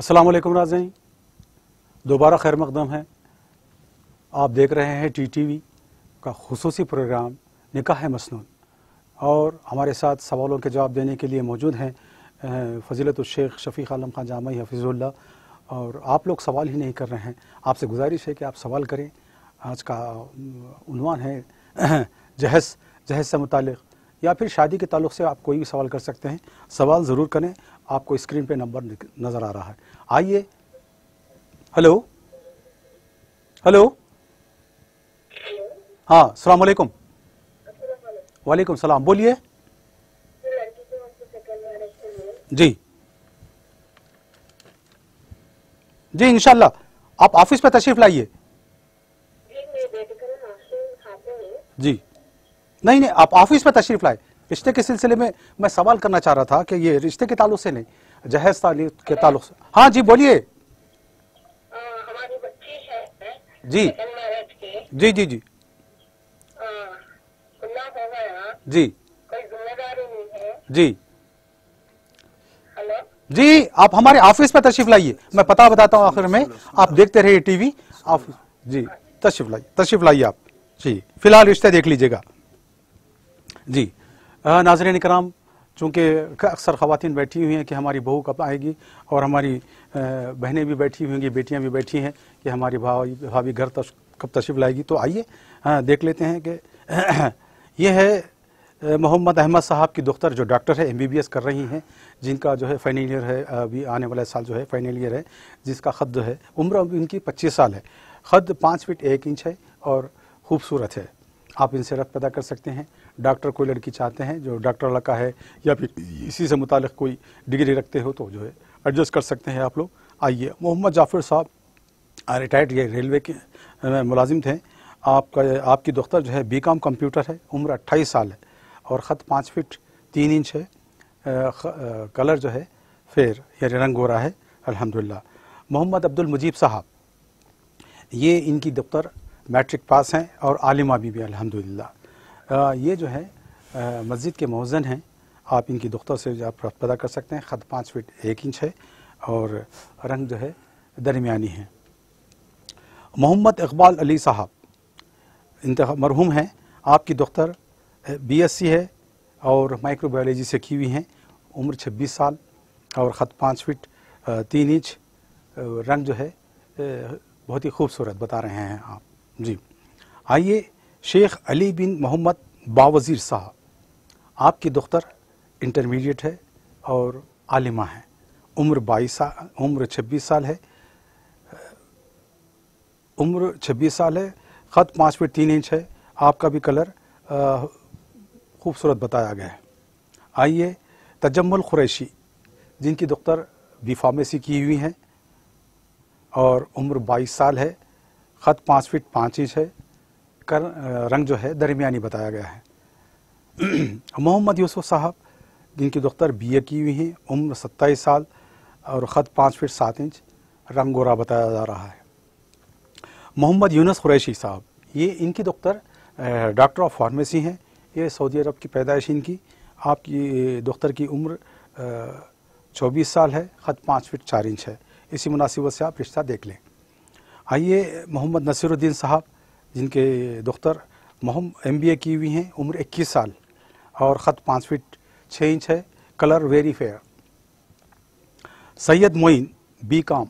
असलम नाजन दोबारा खैर मकदम है आप देख रहे हैं टी टी वी का खसूस प्रोग्राम निकाह मसनून और हमारे साथ सवालों के जवाब देने के लिए मौजूद हैं फजीलत शेख शफ़ीक आलम खान जामा हफीज़ुल्ला और आप लोग सवाल ही नहीं कर रहे हैं आपसे गुजारिश है कि आप सवाल करें आज का उनवान है जहस जहस से मुतल या फिर शादी के तल्ल से आप कोई भी सवाल कर सकते हैं सवाल ज़रूर करें आपको स्क्रीन पे नंबर नज़र आ रहा है आइए हेलो हेलो हाँ सलामकुम वालेकुम सलाम बोलिए जी जी इनशाला आप ऑफिस पर तशरीफ लाइए जी नहीं नहीं आप ऑफिस में तशरीफ लाए रिश्ते के सिलसिले में मैं सवाल करना चाह रहा था कि ये रिश्ते के ताल्लुक से नहीं जहेज के ताल्लुक से हाँ जी बोलिए जी जी जी जी जी जी जी आप हमारे ऑफिस पर तशरीफ लाइए मैं पता बताता हूँ आखिर में आप देखते रहिए टीवी आप जी तशरीफ लाइए तशरीफ लाइए आप जी फिलहाल रिश्ते देख लीजिएगा जी नाजरन कराम चूँकि अक्सर खातन बैठी हुई हैं कि हमारी बहू कब आएगी और हमारी बहनें भी बैठी हुई होंगी बेटियाँ भी बैठी हैं कि हमारी भाई भाभी घर तश, कब तशरीफ लाएगी तो आइए देख लेते हैं कि यह है मोहम्मद अहमद साहब की दुख्तर जो डॉक्टर है एमबीबीएस कर रही हैं जिनका जो है फाइनल ईयर है अभी आने वाला साल जो है फाइनल ईयर है जिसका ख़द है उम्र उनकी पच्चीस साल है ख़द पाँच फीट एक इंच है और खूबसूरत है आप इनसे रख पैदा कर सकते हैं डॉक्टर कोई लड़की चाहते हैं जो डॉक्टर लड़का है या फिर इसी से मुतल कोई डिग्री रखते हो तो जो है एडजस्ट कर सकते हैं आप लोग आइए मोहम्मद जाफिर साहब रिटायर्ड रेलवे के मुलाजिम थे आपका आपकी दुख्तर जो है बी कॉम कंप्यूटर है उम्र अट्ठाईस साल है और ख़त पाँच फिट तीन इंच है कलर जो है फेर यानी रंग गोरा है अल्हम्दुलिल्लाह मोहम्मद अब्दुल मुजीब साहब ये इनकी दफ्तर मैट्रिक पास हैं और आलिमा भी भी अल्हम्दुलिल्लाह ये जो है मस्जिद के मौजन हैं आप इनकी दफ्तर से आप पता कर सकते हैं ख़त पाँच फिट एक इंच है और रंग जो है दरमियानी है मोहम्मद इकबाल अली साहब इंत मरहूम हैं आपकी दफ्तर बीएससी है और माइक्रोबायोलॉजी से की हुई हैं उम्र 26 साल और ख़त पाँच फिट तीन इंच रंग जो है बहुत ही खूबसूरत बता रहे हैं आप जी आइए शेख अली बिन मोहम्मद बावज़ीर साहब आपकी दुख्तर इंटरमीडिएट है और आलिमा है उम्र बाईस साल उम्र छब्बीस साल है उम्र छब्बीस साल है ख़त पाँच फिट तीन इंच है आपका भी कलर खूबसूरत बताया गया है आइए तजम्मल ख़ुरैशी जिनकी दुख्तर बी फार्मेसी की हुई हैं और उम्र 22 साल है ख़त पाँच फीट पाँच इंच है कर रंग जो है दरमियानी बताया गया है मोहम्मद यूसुफ साहब जिनकी दुख्तर बी ए की हुई हैं उम्र सत्ताईस साल और ख़त पाँच फीट सात इंच रंग गोरा बताया जा रहा है मोहम्मद यूनस कुरैशी साहब ये इनकी दुख्तर डॉक्टर ऑफ फार्मेसी हैं ये सऊदी अरब की पैदाइश इनकी आपकी दख्तर की उम्र चौबीस साल है ख़त पाँच फीट चार इंच है इसी मुनासिबत से आप रिश्ता देख लें आइए मोहम्मद नसीरुद्दीन साहब जिनके दख्तर मोहम एम बी ए की हुई हैं उम्र इक्कीस साल और ख़त पाँच फीट छः इंच है colour very fair Syed Moin B com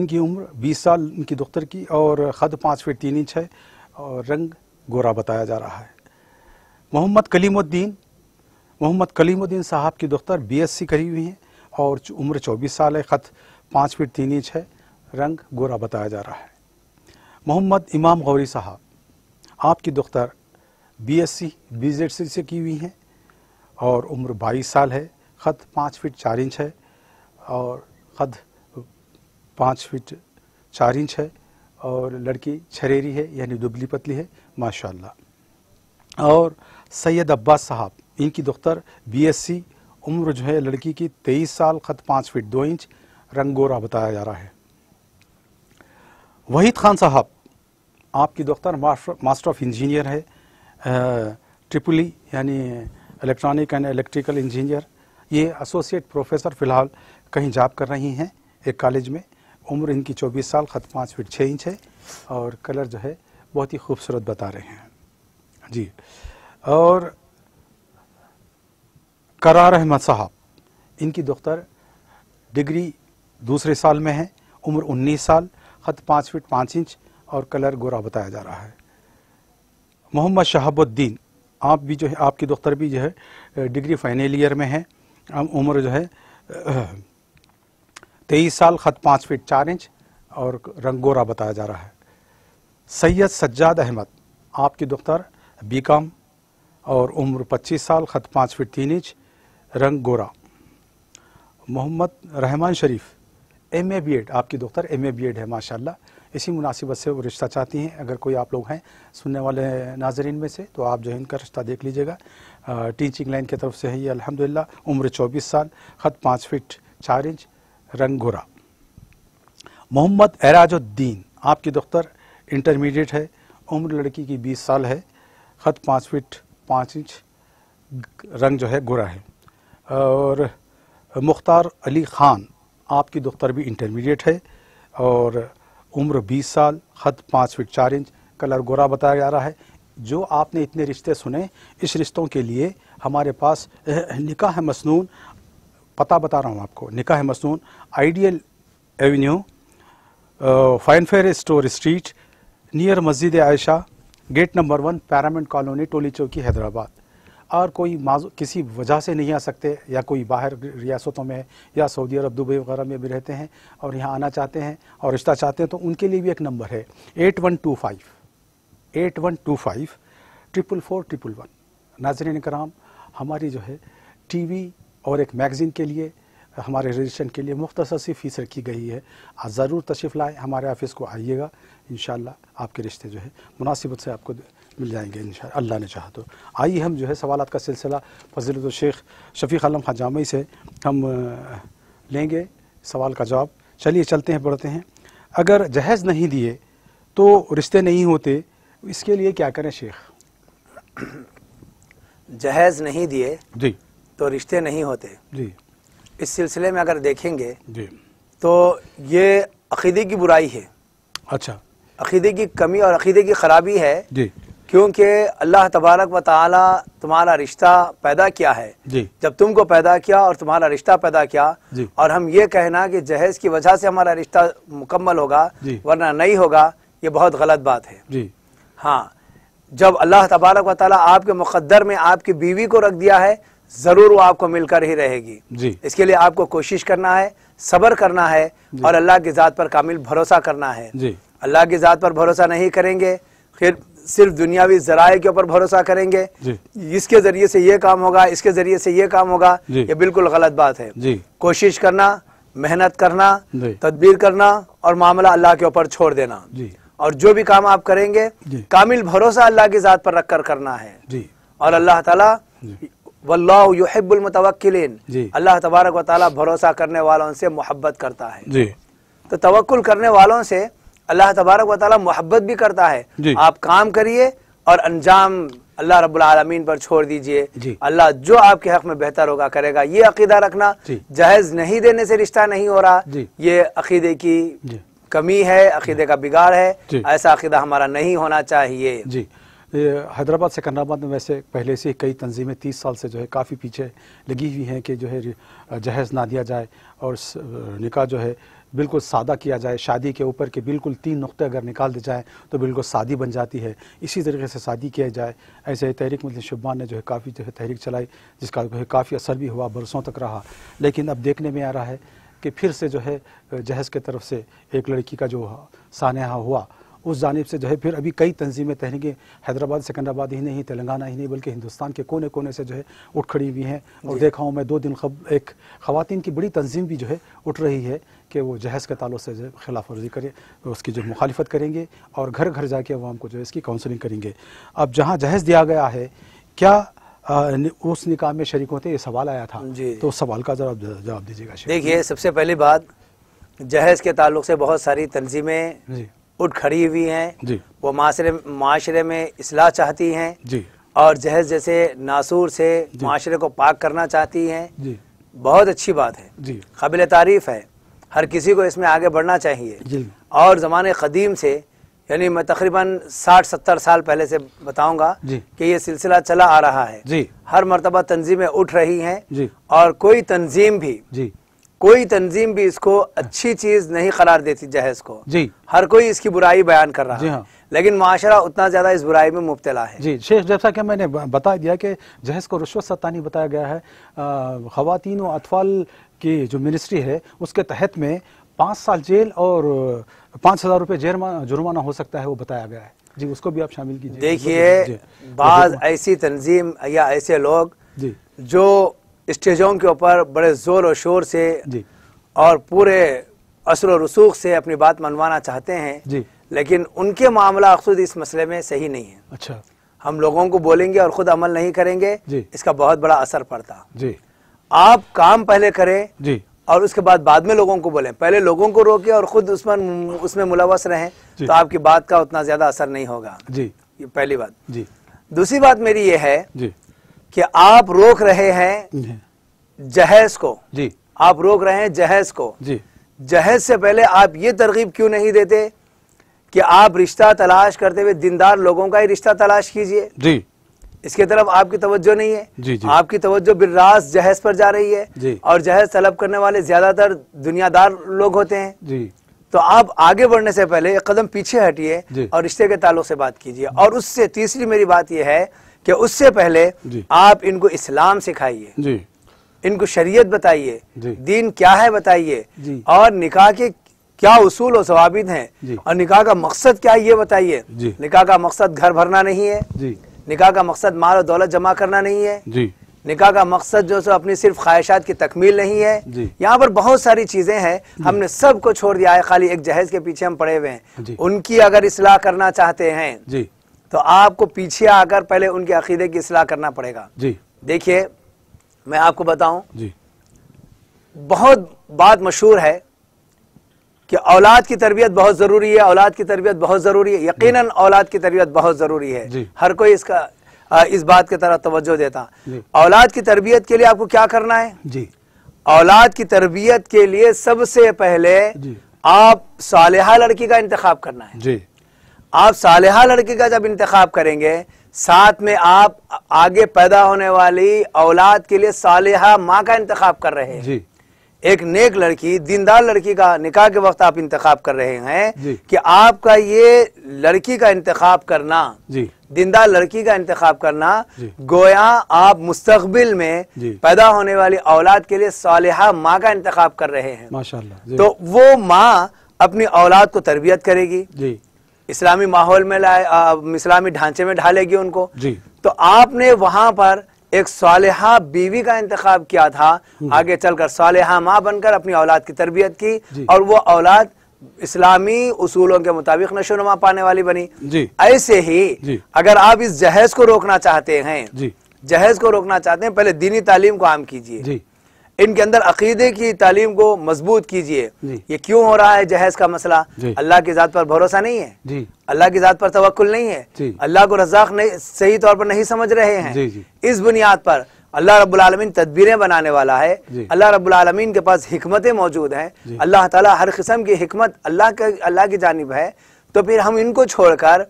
इनकी उम्र बीस साल इनकी दख्तर की और ख़त पाँच फीट तीन इंच है और रंग गोरा बताया जा रहा है मोहम्मद कलीमुद्दीन मोहम्मद कलीमुद्दीन साहब की दुख्तर बीएससी करी हुई हैं और उम्र 24 साल है ख़त पाँच फीट तीन इंच है रंग गोरा बताया जा रहा है मोहम्मद इमाम गौरी साहब आपकी दुख्तर बीएससी बीजेडसी से की हुई हैं और उम्र 22 साल है ख़त पाँच फीट चार इंच है और ख़त पाँच फीट चार इंच है और लड़की छरेरी है यानी दुबली पतली है माशाल्लाह और सैयद अब्बास साहब इनकी दुख्तर बीएससी उम्र जो है लड़की की तेईस साल ख़त पाँच फीट दो इंच रंग गोरा बताया जा रहा है वहीद खान साहब आपकी दुख्तर मास्टर ऑफ इंजीनियर है ट्रिपल ई यानी इलेक्ट्रॉनिक एंड इलेक्ट्रिकल इंजीनियर ये एसोसिएट प्रोफेसर फ़िलहाल कहीं जॉब कर रही हैं एक कॉलेज में उम्र इनकी 24 साल ख़त पाँच फीट 6 इंच है और कलर जो है बहुत ही खूबसूरत बता रहे हैं जी और करार अहमद साहब इनकी दुख्तर डिग्री दूसरे साल में है उम्र 19 साल ख़त पाँच फीट पाँच इंच और कलर गोरा बताया जा रहा है मोहम्मद शहाबुद्दीन आप भी जो है आपकी दुख्तर भी जो है डिग्री फाइनल ईयर में है उम्र जो है तेईस साल ख़त पाँच फीट चार इंच और रंग गोरा बताया जा रहा है सैयद सज्जाद अहमद आपकी दफ्तर बी कॉम और उम्र 25 साल ख़त पाँच फीट तीन इंच रंग गोरा Mohammad Rehman Sharif M A B Ed आपकी दफ्तर एम ए बी एड है माशाल्लाह इसी मुनासिबत से वो रिश्ता चाहती हैं अगर कोई आप लोग हैं सुनने वाले नाजरन में से तो आप जो है इनका रिश्ता देख लीजिएगा टीचिंग लाइन की तरफ से है ये अलहमदिल्ला उम्र चौबीस साल ख़त पाँच फीट चार इंच रंग गोरा मोहम्मद एराजुद्दीन आपकी दफ्तर इंटरमीडिएट है उम्र लड़की की 20 साल है ख़त पाँच फिट पाँच इंच रंग जो है गोरा है और मुख्तार अली ख़ान आपकी दख्तर भी इंटरमीडिएट है और उम्र 20 साल ख़त पाँच फिट चार इंच कलर गोरा बताया जा रहा है जो आपने इतने रिश्ते सुने इस रिश्तों के लिए हमारे पास निकाह मसनून पता बता रहा हूँ आपको निकाह मसनून ideal avenue fine fair store street near Masjid Ayesha gate number one paramount colony Toli Chowki Hyderabad और कोई किसी वजह से नहीं आ सकते या कोई बाहर रियासतों में या सऊदी अरब दुबई वगैरह में भी रहते हैं और यहाँ आना चाहते हैं और रिश्ता चाहते हैं तो उनके लिए भी एक नंबर है eight one two five eight one two five triple four triple one नाजरन कराम हमारी जो है टीवी और एक मैगज़ीन के लिए हमारे रजिस्ट्रेशन के लिए मुख्त सी फ़ीस रखी गई है आप ज़रूर तशरीफ़ लाएँ हमारे ऑफिस को आइएगा इन आपके रिश्ते जो है मुनासिबत से आपको मिल जाएंगे इन अल्लाह ने चाह तो आइए हम जो है सवाल का सिलसिला तो शेख शफ़ी आलम खान जामी से हम लेंगे सवाल का जवाब चलिए चलते हैं बढ़ते हैं अगर जहेज़ नहीं दिए तो रिश्ते नहीं होते इसके लिए क्या करें शेख जहेज़ नहीं दिए जी तो रिश्ते नहीं होते जी इस सिलसिले में अगर देखेंगे तो ये अकीदे की बुराई है अच्छा अकीदे की कमी और अकीदे की खराबी है जी क्योंकि अल्लाह तबारक व ताला तुम्हारा रिश्ता पैदा किया है जी जब तुमको पैदा किया और तुम्हारा रिश्ता पैदा किया और हम ये कहना कि जहेज की वजह से हमारा रिश्ता मुकम्मल होगा वरना नहीं होगा ये बहुत गलत बात है जी हाँ जब अल्लाह तबारक व ताली आपके मुकद्दर में आपकी बीवी को रख दिया है ज़रूर वो आपको मिलकर ही रहेगी जी इसके लिए आपको कोशिश करना है सब्र करना है और अल्लाह की ज़ात पर कामिल भरोसा करना है जी अल्लाह की ज़ात पर भरोसा नहीं करेंगे फिर सिर्फ दुनियावी जराये के ऊपर भरोसा करेंगे इसके जरिए से ये काम होगा इसके जरिए से ये काम होगा ये बिल्कुल गलत बात है कोशिश करना मेहनत करना तदबीर करना और मामला अल्लाह के ऊपर छोड़ देना और जो भी काम आप करेंगे कामिल भरोसा अल्लाह की ज़ात पर रखकर करना है और अल्लाह ताला वल्लाबुलमतवक्लिन अल्लाह तबारक व भरोसा करने वालों से मोहब्बत करता है जी तो तवक्ल करने वालों से अल्लाह तबारक व मोहब्बत भी करता है आप काम करिए और अंजाम अल्लाह रब्बुल आलमीन पर छोड़ दीजिए अल्लाह जो आपके हक में बेहतर होगा करेगा ये अकीदा रखना जहेज नहीं देने से रिश्ता नहीं हो रहा ये अकीदे की कमी है अकीदे का बिगाड़ है ऐसा अकीदा हमारा नहीं होना चाहिए हैदराबाद सिकंदराबाद में वैसे पहले से कई तंजीमें तीस साल से जो है काफ़ी पीछे लगी हुई हैं कि जो है जहेज़ ना दिया जाए और निका जो है बिल्कुल सादा किया जाए शादी के ऊपर के बिल्कुल तीन नुक़े अगर निकाल दिए जाएँ तो बिल्कुल शादी बन जाती है इसी तरीके से शादी किया जाए ऐसे तहरीक मतलब शुबान ने जो है काफ़ी जो है तहरीक चलाई जिसका जो है काफ़ी असर भी हुआ बरसों तक रहा लेकिन अब देखने में आ रहा है कि फिर से जो है जहेज़ के तरफ से एक लड़की का जो सानहा हुआ उस जानब से जो है फिर अभी कई तंजीमें तहरीकें हैदराबाद सिकंदराबाद ही नहीं तेलंगाना ही नहीं बल्कि हिंदुस्तान के कोने कोने से जो है उठ खड़ी हुई हैं और देखा हूँ मैं दो दिन खब एक खुतिन की बड़ी तंजीम भी जो है उठ रही है कि वो जहेज़ के तालों से जो है खिलाफ वर्जी करें उसकी जो मुखालफत करेंगे और घर घर जाके अवाम को जो है इसकी काउंसलिंग करेंगे अब जहाँ जहेज़ दिया गया है क्या आ, उस निकाह में शरीक होते ये सवाल आया था तो उस सवाल का जवाब जवाब दीजिएगा देखिए सबसे पहली बात जहेज़ के ताल्लुक से बहुत सारी तंजीमें उठ खड़ी हुई हैं वो माशरे माशरे में इसलाह चाहती हैं जी और जहेज जैसे नासूर से माशरे को पाक करना चाहती हैं जी बहुत अच्छी बात है जी काबिल तारीफ है हर किसी को इसमें आगे बढ़ना चाहिए जी और ज़माने कदीम से यानी मैं तकरीबन साठ सत्तर साल पहले से बताऊंगा कि ये सिलसिला चला आ रहा है जी हर मरतबा तंजीमें उठ रही हैं जी और कोई तंजीम भी जी कोई तंजीम भी इसको अच्छी चीज नहीं करार देती जहेज को जी हर कोई इसकी बुराई बयान कर रहा है हाँ। लेकिन माशरा उतना ज्यादा इस बुराई में मुबतला है जी शेख जैसा कि मैंने बता दिया कि जहेज को रिश्वत सत्तानी बताया गया है खातन व अतफाल की जो मिनिस्ट्री है उसके तहत में पांच साल जेल और पांच हजार रुपये जुर्माना हो सकता है वो बताया गया है जी उसको भी आप शामिल कीजिए देखिए बाज ऐसी तंजीम या ऐसे लोग जो स्टेजों के ऊपर बड़े ज़ोर और शोर से जी और पूरे और रसूख से अपनी बात मनवाना चाहते हैं जी लेकिन उनके मामला खुद इस मसले में सही नहीं है अच्छा हम लोगों को बोलेंगे और खुद अमल नहीं करेंगे जी इसका बहुत बड़ा असर पड़ता जी आप काम पहले करें जी और उसके बाद बाद में लोगों को बोलें पहले लोगों को रोके और खुद उसमें उसमें मुलवस रहें तो आपकी बात का उतना ज्यादा असर नहीं होगा जी ये पहली बात जी दूसरी बात मेरी ये है जी कि आप रोक रहे हैं जहेज को जी आप रोक रहे हैं जहेज को जी जहेज से पहले आप ये तरकीब क्यों नहीं देते कि आप रिश्ता तलाश करते हुए दिनदार लोगों का ही रिश्ता तलाश कीजिए जी इसके तरफ आपकी तवज्जो नहीं है जी जी। आपकी तवज्जो बिर्रास जहेज पर जा रही है जी। और जहेज तलब करने वाले ज्यादातर दुनियादार लोग होते हैं जी। तो आप आगे बढ़ने से पहले एक कदम पीछे हटिए और रिश्ते के ताल्लुक से बात कीजिए और उससे तीसरी मेरी बात यह है कि उससे पहले आप इनको इस्लाम सिखाइए इनको शरीयत बताइए दीन क्या है बताइए और निकाह के क्या उसूल और सवाबिद हैं और निकाह का मकसद क्या है ये बताइए निकाह का मकसद घर भरना नहीं है निकाह का मकसद माल और दौलत जमा करना नहीं है निकाह का मकसद जो सो अपनी सिर्फ ख्वाहिशात की तकमील नहीं है यहाँ पर बहुत सारी चीजें हैं हमने सबको छोड़ दिया है खाली एक जहेज के पीछे हम पड़े हुए हैं उनकी अगर इसलाह करना चाहते हैं तो आपको पीछे आकर पहले उनके अकीदे की असलाह करना पड़ेगा जी देखिए मैं आपको बताऊं जी बहुत बात मशहूर है कि औलाद की तरबियत बहुत ज़रूरी है औलाद की तरबियत बहुत ज़रूरी है यकीनन औलाद की तरबियत बहुत ज़रूरी है हर कोई इसका इस बात की तरह तवज्जो देता औलाद की तरबियत के लिए आपको क्या करना है जी औलाद की तरबियत के लिए सबसे पहले आप साल लड़की का इंतखब करना है जी आप सालहा लड़की का जब इंतखब करेंगे साथ में आप आगे पैदा होने वाली औलाद के लिए साल माँ का इंतखब कर रहे हैं जी एक नेक लड़की दीनदार लड़की का निकाह के वक्त आप इंतखब कर रहे हैं कि आपका ये लड़की का इंतखब करना दीनदार लड़की का इंतखब करना गोया आप मुस्तबिल में पैदा होने वाली औलाद के लिए सालिहा माँ का इंतखब कर रहे हैं माशा तो वो माँ अपनी औलाद को तरबियत करेगी इस्लामी माहौल में लाए इस्लामी ढांचे में ढालेगी उनको जी तो आपने वहां पर एक सालहा बीवी का इंतखब किया था हम्म। आगे चलकर सालहा माँ बनकर अपनी औलाद की तरबियत की और वो औलाद इस्लामी उसूलों के मुताबिक नशो नमा पाने वाली बनी जी। ऐसे ही जी। अगर आप इस जहेज को रोकना चाहते हैं जहेज को रोकना चाहते हैं पहले दीनी तालीम को आम कीजिए इनके अंदर अकीदे की तालीम को मजबूत कीजिए ये क्यों हो रहा है जहेज का मसला अल्लाह की ज़ात पर भरोसा नहीं है अल्लाह की ज़ात पर तवक्ल नहीं है अल्लाह को रजाक सही तौर पर नहीं समझ रहे हैं इस बुनियाद पर अल्लाह रबालमीन तदबीरें बनाने वाला है अल्लाह रबालमीन के पास हमतें मौजूद हैं अल्लाह ताला हर किस्म की हमत अल्लाह के अल्लाह की जानब है तो फिर हम इनको छोड़कर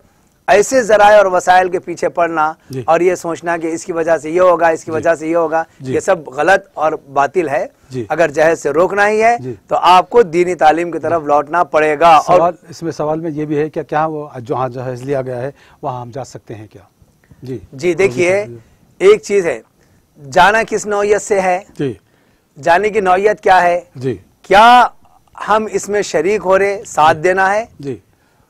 ऐसे जराये और वसायल के पीछे पड़ना और ये सोचना कि इसकी वजह से ये होगा इसकी वजह से ये होगा ये सब गलत और बातिल है अगर जहेज से रोकना ही है तो आपको दीनी तालीम की तरफ लौटना पड़ेगा और इसमें सवाल में ये भी है क्या क्या वो जहाँ जहेज लिया गया है वहाँ हम जा सकते हैं क्या जी जी देखिए एक चीज है जाना किस नौत से है जाने की नौयत क्या है क्या हम इसमें शरीक हो रहे साथ देना है जी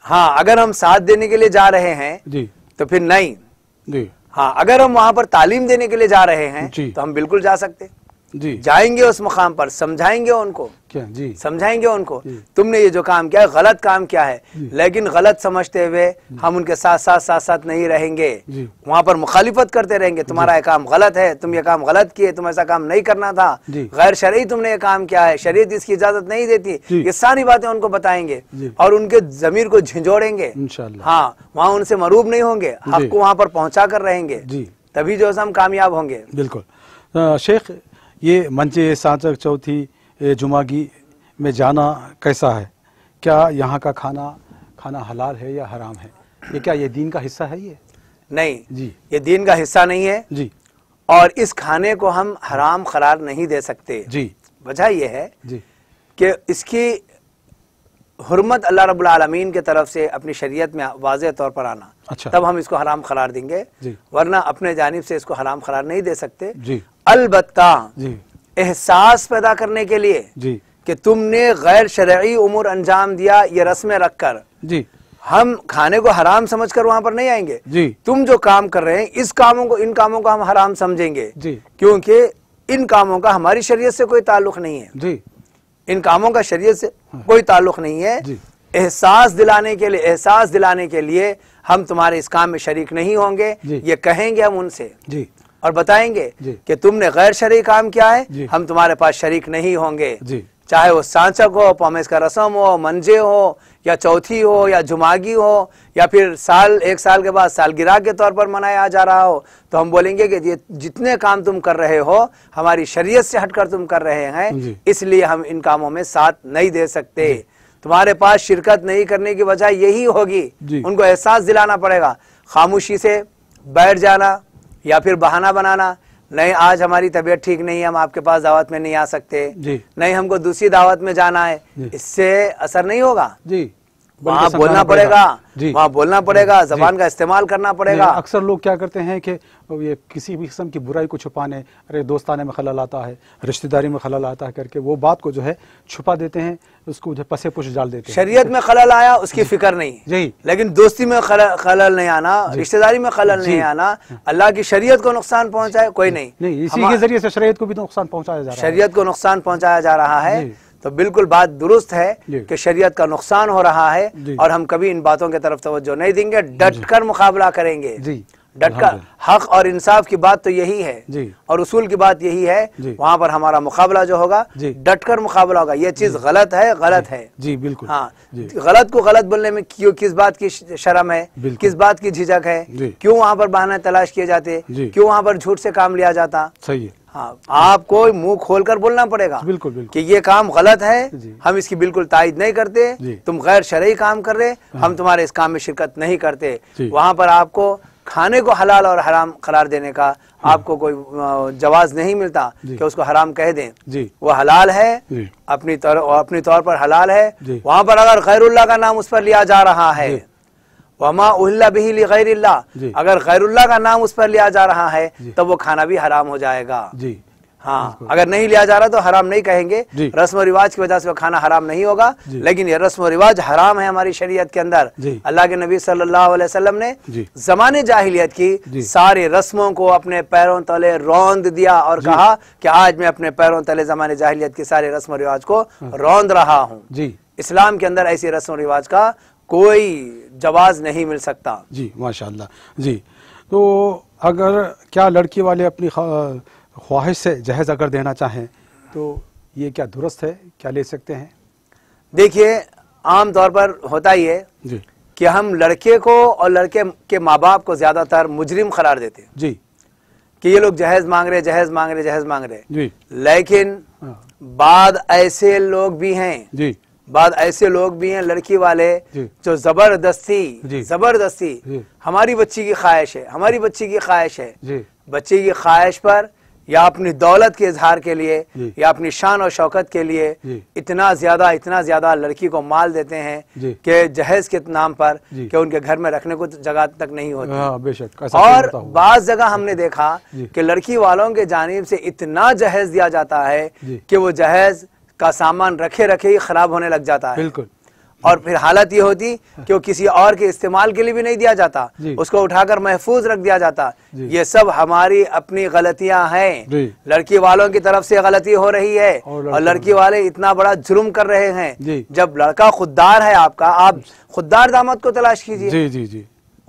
हाँ अगर हम साथ देने के लिए जा रहे हैं जी तो फिर नहीं जी हाँ अगर हम वहाँ पर तालीम देने के लिए जा रहे हैं तो हम बिल्कुल जा सकते जी जाएंगे उस मुकाम पर समझाएंगे उनको क्या जी समझाएंगे उनको तुमने ये जो काम किया गलत काम क्या है लेकिन गलत समझते हुए हम उनके साथ साथ साथ साथ नहीं रहेंगे वहाँ पर मुखालिफत करते रहेंगे तुम्हारा ये काम गलत है तुम ये काम गलत किए तुम ऐसा काम नहीं करना था गैर शरीय तुमने ये काम किया है शरीय इसकी इजाजत नहीं देती ये सारी बातें उनको बताएंगे और उनके जमीर को झिझोड़ेंगे हाँ वहाँ उनसे मरूब नहीं होंगे आपको वहाँ पर पहुँचा कर रहेंगे तभी जो है हम कामयाब होंगे बिल्कुल शेख ये मंच साचक चौथी जुमागी में जाना कैसा है क्या यहाँ का खाना खाना हलाल है या हराम है ये क्या ये दीन का हिस्सा है ये नहीं जी ये दीन का हिस्सा नहीं है जी और इस खाने को हम हराम करार नहीं दे सकते जी वजह यह है जी कि इसकी हरमत अल्लाह रब्बुल के तरफ से अपनी शरीय में वाज तौर पर आना अच्छा। तब हम इसको हराम करार देंगे वरना अपने जानब से इसको हराम करार नहीं दे सकते अलबत्ता एहसास पैदा करने के लिए कि तुमने गैर शरय उमूर अंजाम दिया ये रस्में रख कर जी हम खाने को हराम समझ कर वहाँ पर नहीं आएंगे जी तुम जो काम कर रहे हैं इस कामों को इन कामों को हम हराम समझेंगे जी क्योंकि इन कामों का हमारी शरीयत से कोई ताल्लुक नहीं है जी इन कामों का शरीय से हाँ। कोई ताल्लुक नहीं है एहसास दिलाने के लिए एहसास दिलाने के लिए हम तुम्हारे इस काम में शरीक नहीं होंगे ये कहेंगे हम उनसे जी और बताएंगे कि तुमने गैर शरीय काम किया है हम तुम्हारे पास शरीक नहीं होंगे चाहे वो सांचक हो पमेस का रसम हो मंजे हो या चौथी हो या जुमागी हो या फिर साल एक साल के बाद सालगिरह के तौर पर मनाया जा रहा हो तो हम बोलेंगे कि ये जितने काम तुम कर रहे हो हमारी शरीयत से हटकर तुम कर रहे हैं इसलिए हम इन कामों में साथ नहीं दे सकते तुम्हारे पास शिरकत नहीं करने की वजह यही होगी उनको एहसास दिलाना पड़ेगा खामोशी से बैठ जाना या फिर बहाना बनाना नहीं आज हमारी तबीयत ठीक नहीं है हम आपके पास दावत में नहीं आ सकते जी नहीं हमको दूसरी दावत में जाना है इससे असर नहीं होगा जी वहाँ बोलना पड़ेगा वहाँ बोलना पड़ेगा जबान का इस्तेमाल करना पड़ेगा अक्सर लोग क्या करते हैं कि ये किसी भी किस्म की बुराई को छुपाने अरे दोस्ताने में खलल आता है रिश्तेदारी में खलल आता है करके वो बात को जो है छुपा देते हैं उसको जो पसे पुछ डाल देते हैं शरीयत में खलल आया उसकी फिक्र नहीं जी लेकिन दोस्ती में खलल नहीं आना रिश्तेदारी में खलल नहीं आना हाँ। अल्लाह की शरीयत को नुकसान पहुँचाए कोई नहीं इसी के जरिए से शरीयत को भी तो नुकसान पहुँचाया जा रहा है शरीयत को नुकसान पहुँचाया जा रहा है तो बिल्कुल बात दुरुस्त है कि शरीयत का नुकसान हो रहा है और हम कभी इन बातों की तरफ तवज्जो नहीं देंगे डट कर मुकाबला करेंगे डट कर हक और इंसाफ की बात तो यही है और उसूल की बात यही है वहाँ पर हमारा मुकाबला जो होगा डट कर मुकाबला होगा ये चीज गलत है गलत है जी बिल्कुल हाँ गलत को गलत बोलने में क्यों किस बात की शर्म है किस बात की झिझक है क्यों वहाँ पर बहाना तलाश किए जाते क्यों वहाँ पर झूठ से काम लिया जाता सही है आपको मुंह खोलकर बोलना पड़ेगा बिल्कुल बिल्कुल कि ये काम गलत है हम इसकी बिल्कुल तायद नहीं करते तुम गैर शरयी काम कर रहे हाँ। हम तुम्हारे इस काम में शिरकत नहीं करते वहाँ पर आपको खाने को हलाल और हराम करार देने का हाँ। आपको कोई जवाब नहीं मिलता कि उसको हराम कह दें वो हलाल है अपनी तौर अपने तौर पर हलाल है वहाँ पर अगर खैरुल्ला का नाम उस पर लिया जा रहा है वमा उहिल्ला बिही गैरुल्ला अगर गैरुल्ला का नाम उस पर लिया जा रहा है तो वो खाना भी हराम हो जाएगा जी हाँ अगर नहीं लिया जा रहा तो हराम नहीं कहेंगे रस्म रिवाज की वजह से वो खाना हराम नहीं होगा लेकिन ये रस्म रिवाज हराम है हमारी शरीयत के अंदर अल्लाह के नबी सल्लल्लाहु अलैहि वसल्लम ने जमाने जाहिलियत की सारे रस्मों को अपने पैरों तले रौंद दिया और कहा कि आज मैं अपने पैरों तले जमाने जाहिलियत के सारे रस्म रिवाज को हाँ। रौंद रहा हूँ इस्लाम के अंदर ऐसी रस्म रिवाज का कोई जवाब नहीं मिल सकता जी माशाल्लाह जी तो अगर क्या लड़की वाले अपनी ख्वाहिश से जहेज अगर देना चाहें तो ये क्या दुरुस्त है क्या ले सकते हैं देखिए आम तौर पर होता ही है जी कि हम लड़के को और लड़के के माँ बाप को ज़्यादातर मुजरिम करार देते हैं जी कि ये लोग जहेज मांग रहे जहेज मांग रहे जहेज मांग रहे जी लेकिन हाँ। बाद ऐसे लोग भी हैं जी बाद ऐसे लोग भी हैं लड़की वाले जो जबरदस्ती जबरदस्ती हमारी बच्ची की ख्वाहिश है हमारी बच्ची की ख्वाहिश है बच्ची की ख्वाहिश पर या अपनी दौलत के इजहार के लिए या अपनी शान और शौकत के लिए इतना ज्यादा इतना ज्यादा लड़की को माल देते हैं कि जहेज के नाम पर कि उनके घर में रखने को जगह तक नहीं होती हाँ, और बाज जगह हमने देखा कि लड़की वालों के जानीब से इतना जहेज दिया जाता है कि वो जहेज का सामान रखे रखे ही ख़राब होने लग जाता है बिल्कुल और फिर हालत ये होती कि वो किसी और के इस्तेमाल के लिए भी नहीं दिया जाता उसको उठाकर महफूज रख दिया जाता ये सब हमारी अपनी गलतियां हैं लड़की वालों की तरफ से गलती हो रही है और, और लड़की वाले इतना बड़ा जुर्म कर रहे हैं जब लड़का खुददार है आपका आप खुददार दामद को तलाश कीजिए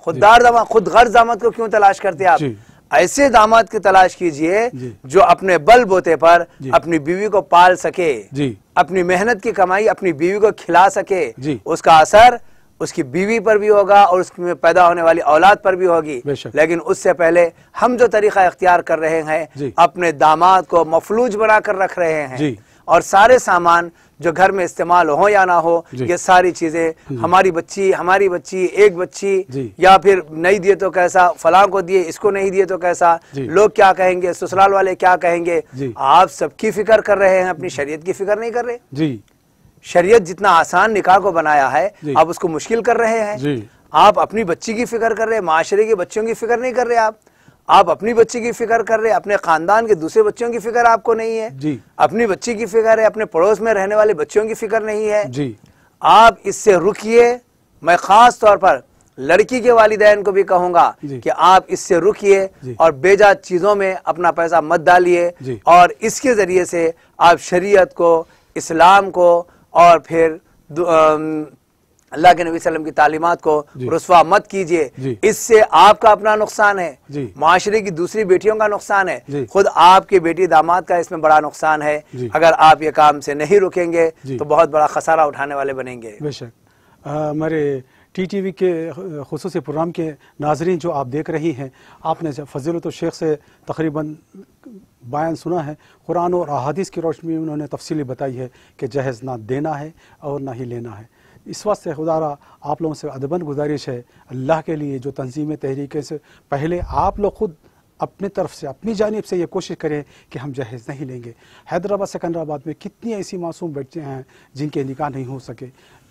खुददार दामद खुद गर्ज दामद को क्यों तलाश करते आप ऐसे दामाद की तलाश कीजिए जो अपने बल बोते पर अपनी बीवी को पाल सके अपनी मेहनत की कमाई अपनी बीवी को खिला सके उसका असर उसकी बीवी पर भी होगा और उसमें पैदा होने वाली औलाद पर भी होगी लेकिन उससे पहले हम जो तरीका इख्तियार कर रहे हैं अपने दामाद को मफलूज बनाकर रख रहे हैं और सारे सामान जो घर में इस्तेमाल हो या ना हो ये सारी चीजें हमारी बच्ची हमारी बच्ची एक बच्ची या फिर नहीं दिए तो कैसा फलां को दिए इसको नहीं दिए तो कैसा लोग क्या कहेंगे ससुराल वाले क्या कहेंगे आप सबकी फिक्र कर रहे हैं अपनी शरीयत की फिक्र नहीं कर रहे जी शरीयत जितना आसान निकाह को बनाया है आप उसको मुश्किल कर रहे हैं आप अपनी बच्ची की फिक्र कर रहे हैं माशरे के बच्चों की फिक्र नहीं कर रहे आप आप अपनी बच्ची की फिक्र कर रहे हैं अपने खानदान के दूसरे बच्चों की फिक्र आपको नहीं है जी अपनी बच्ची की फिक्र है अपने पड़ोस में रहने वाले बच्चों की फिक्र नहीं है जी आप इससे रुकिए मैं खास तौर पर लड़की के वालिदैन को भी कहूंगा कि आप इससे रुकिए और बेजा चीजों में अपना पैसा मत डालिए और इसके जरिए से आप शरीयत को इस्लाम को और फिर अल्लाह के नबी वसल्लम की तालीमत को रसवा मत कीजिए इससे आपका अपना नुकसान है माशरे की दूसरी बेटियों का नुकसान है खुद आपके बेटी दामाद का इसमें बड़ा नुकसान है अगर आप ये काम से नहीं रुकेंगे तो बहुत बड़ा खसारा उठाने वाले बनेंगे बेशक हमारे टी टी वी के खसूस प्रोग्राम के नाजरन जो आप देख रही हैं आपने फजीलत शेख से तकरीबन बयान सुना है कुरान और अहादीस की रोशनी में उन्होंने तफसली बताई है कि जहेज़ ना देना है और ना ही लेना है इस वक्त से खुदारा आप लोगों से अदबन गुजारिश है अल्लाह के लिए जो तंजीम तहरीके से पहले आप लोग ख़ुद अपने तरफ से अपनी जानब से ये कोशिश करें कि हम जहेज़ नहीं लेंगे हैदराबाद सिकंदराबाद में कितनी ऐसी मासूम बच्चे हैं जिनके निकाह नहीं हो सके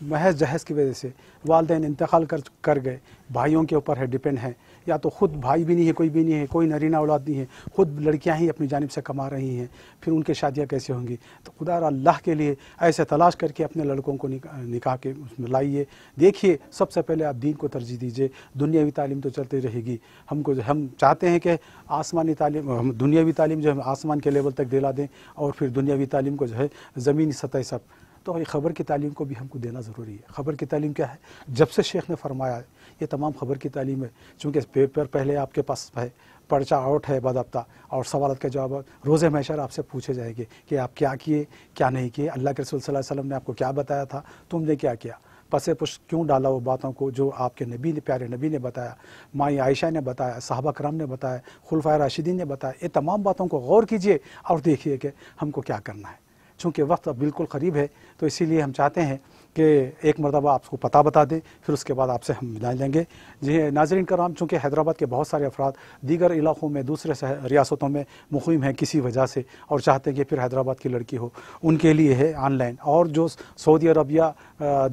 महज जहेज़ की वजह से वालदे इंतकाल कर कर गए भाइयों के ऊपर है डिपेंड है या तो ख़ुद भाई भी नहीं है कोई भी नहीं है कोई नरीना औलाद नहीं है ख़ुद लड़कियां ही अपनी जानब से कमा रही हैं फिर उनके शादियां कैसे होंगी तो खुदा अल्लाह के लिए ऐसे तलाश करके अपने लड़कों को निका, निकाह के उसमें लाइए देखिए सबसे पहले आप दीन को तरजीह दीजिए दुनियावी तालीम तो चलती रहेगी हमको हम चाहते हैं कि आसमानी तालीम हम दुनियावी तालीम जो है आसमान के लेवल तक दिला दें और फिर दुनियावी तालीम को जो है ज़मीनी सतह सब तो ये ख़बर की तालीम को भी हमको देना ज़रूरी है ख़बर की तालीम क्या है जब से शेख ने फरमाया है ये तमाम ख़बर की तालीम है चूँकि पेपर पहले आपके पास है पर्चा आउट है बदबता और सवालत के जवाब रोज़ महशर आपसे पूछे जाएंगे कि आप क्या किए क्या नहीं किए अल्लाह के रसूल सल्लल्लाहु अलैहि वसल्लम ने आपको क्या बताया था तुमने क्या किया पसे पुश क्यों डाला वो बातों को जो आपके नबी ने प्यारे नबी ने बताया माई आयशा ने बताया साहबा कराम ने बताया खुलफा राशिदीन ने बताया ये तमाम बातों को गौर कीजिए और देखिए कि हमको क्या करना है चूँकि वक्त अब बिल्कुल करीब है तो इसी लिए हम चाहते हैं कि एक मरतबा आपको पता बता दें फिर उसके बाद आपसे हम मिला लेंगे जी हाँ, नाजरन कराम चूँकि हैदराबाद के बहुत सारे अफराद दीगर इलाकों में दूसरे रियासतों में मुहिम हैं किसी वजह से और चाहते हैं कि फिर हैदराबाद की लड़की हो उनके लिए है ऑनलाइन और जो सऊदी अरब या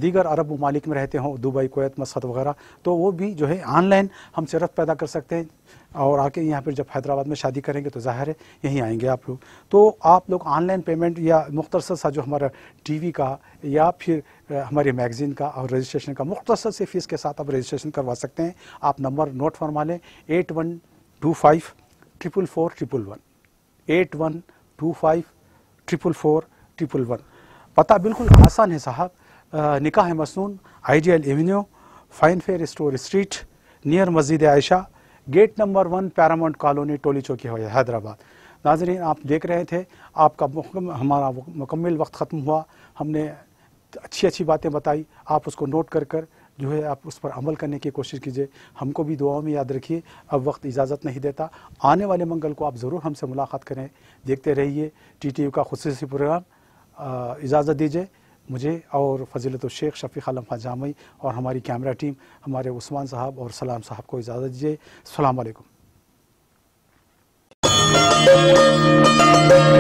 दीगर अरब ममालिक में रहते हों दुबई कोत मसद वगैरह तो वो भी जो है ऑनलाइन हम रफ पैदा कर सकते हैं और आके यहाँ पर जब हैदराबाद में शादी करेंगे तो ज़ाहिर है यहीं आएंगे आप लोग तो आप लोग ऑनलाइन पेमेंट या मुख्तसर सा जो हमारा टीवी का या फिर हमारे मैगज़ीन का और रजिस्ट्रेशन का मुख्तसर से फ़ीस के साथ आप रजिस्ट्रेशन करवा सकते हैं आप नंबर नोट फरमा लें eight one two five triple four triple one eight one two five triple four triple one पता बिल्कुल आसान है साहब निकाह मसनून ideal avenue fine fair store street near Masjid Ayesha gate number one paramount colony Toli Chowki है हैदराबाद नाजरीन आप देख रहे थे आपका हमारा मुकम्मल वक्त ख़त्म हुआ हमने अच्छी अच्छी बातें बताई आप उसको नोट कर कर जो है आप उस पर अमल करने की कोशिश कीजिए हमको भी दुआओं में याद रखिए अब वक्त इजाज़त नहीं देता आने वाले मंगल को आप ज़रूर हमसे मुलाकात करें देखते रहिए टी का खुशी प्रोग्राम इजाज़त दीजिए मुझे और फजीलत शेख शफीक आलम खान जामई और हमारी कैमरा टीम हमारे उस्मान साहब और सलाम साहब को इजाज़त दीजिए सलामकुम